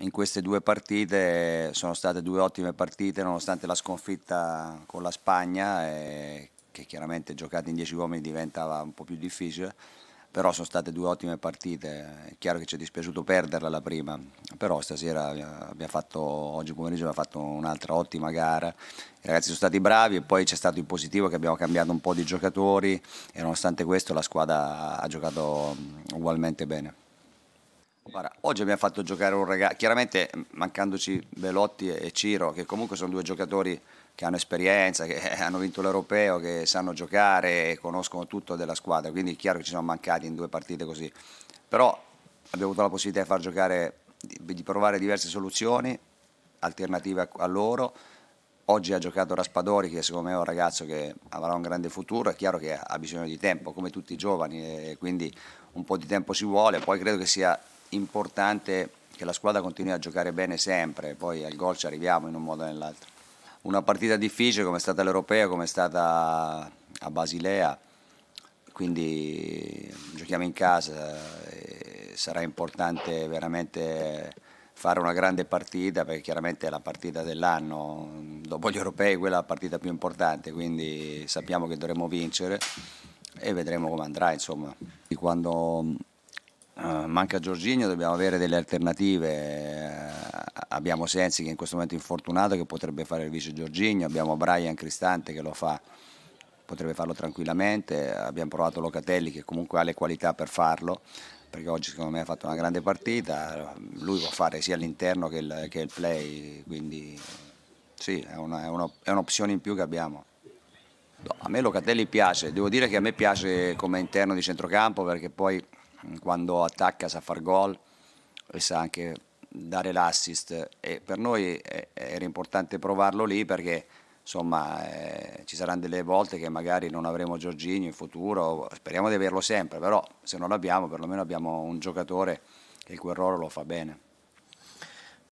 in queste due partite sono state due ottime partite nonostante la sconfitta con la Spagna eh, che chiaramente giocate in 10 uomini diventava un po' più difficile però sono state due ottime partite è chiaro che ci è dispiaciuto perderla la prima però stasera abbiamo fatto oggi pomeriggio abbiamo fatto un'altra ottima gara i ragazzi sono stati bravi e poi c'è stato il positivo che abbiamo cambiato un po' di giocatori e nonostante questo la squadra ha giocato ugualmente bene Guarda, oggi abbiamo fatto giocare un ragazzo, chiaramente mancandoci Belotti e Ciro, che comunque sono due giocatori che hanno esperienza, che eh, hanno vinto l'Europeo, che sanno giocare e conoscono tutto della squadra, quindi è chiaro che ci siamo mancati in due partite così. Però abbiamo avuto la possibilità di far giocare, di provare diverse soluzioni alternative a loro. Oggi ha giocato Raspadori, che secondo me è un ragazzo che avrà un grande futuro, è chiaro che ha bisogno di tempo, come tutti i giovani, quindi un po' di tempo ci vuole, poi credo che sia importante che la squadra continui a giocare bene sempre, poi al gol ci arriviamo in un modo o nell'altro. Una partita difficile come è stata l'Europea, come è stata a Basilea, quindi giochiamo in casa, sarà importante veramente fare una grande partita perché chiaramente è la partita dell'anno, dopo gli europei quella è la partita più importante, quindi sappiamo che dovremo vincere e vedremo come andrà insomma. Quando eh, manca Giorginio, dobbiamo avere delle alternative. Uh, abbiamo Sensi che in questo momento è infortunato che potrebbe fare il vice Giorginio, abbiamo Brian Cristante che lo fa, potrebbe farlo tranquillamente, abbiamo provato Locatelli che comunque ha le qualità per farlo perché oggi secondo me ha fatto una grande partita, lui può fare sia l'interno che, il, che il play, quindi sì, è un'opzione in più che abbiamo. No, a me Locatelli piace, devo dire che a me piace come interno di centrocampo perché poi quando attacca sa far gol e sa anche dare l'assist e per noi era importante provarlo lì perché insomma eh, ci saranno delle volte che magari non avremo Giorginio in futuro, speriamo di averlo sempre, però se non l'abbiamo perlomeno abbiamo un giocatore che quel ruolo lo fa bene.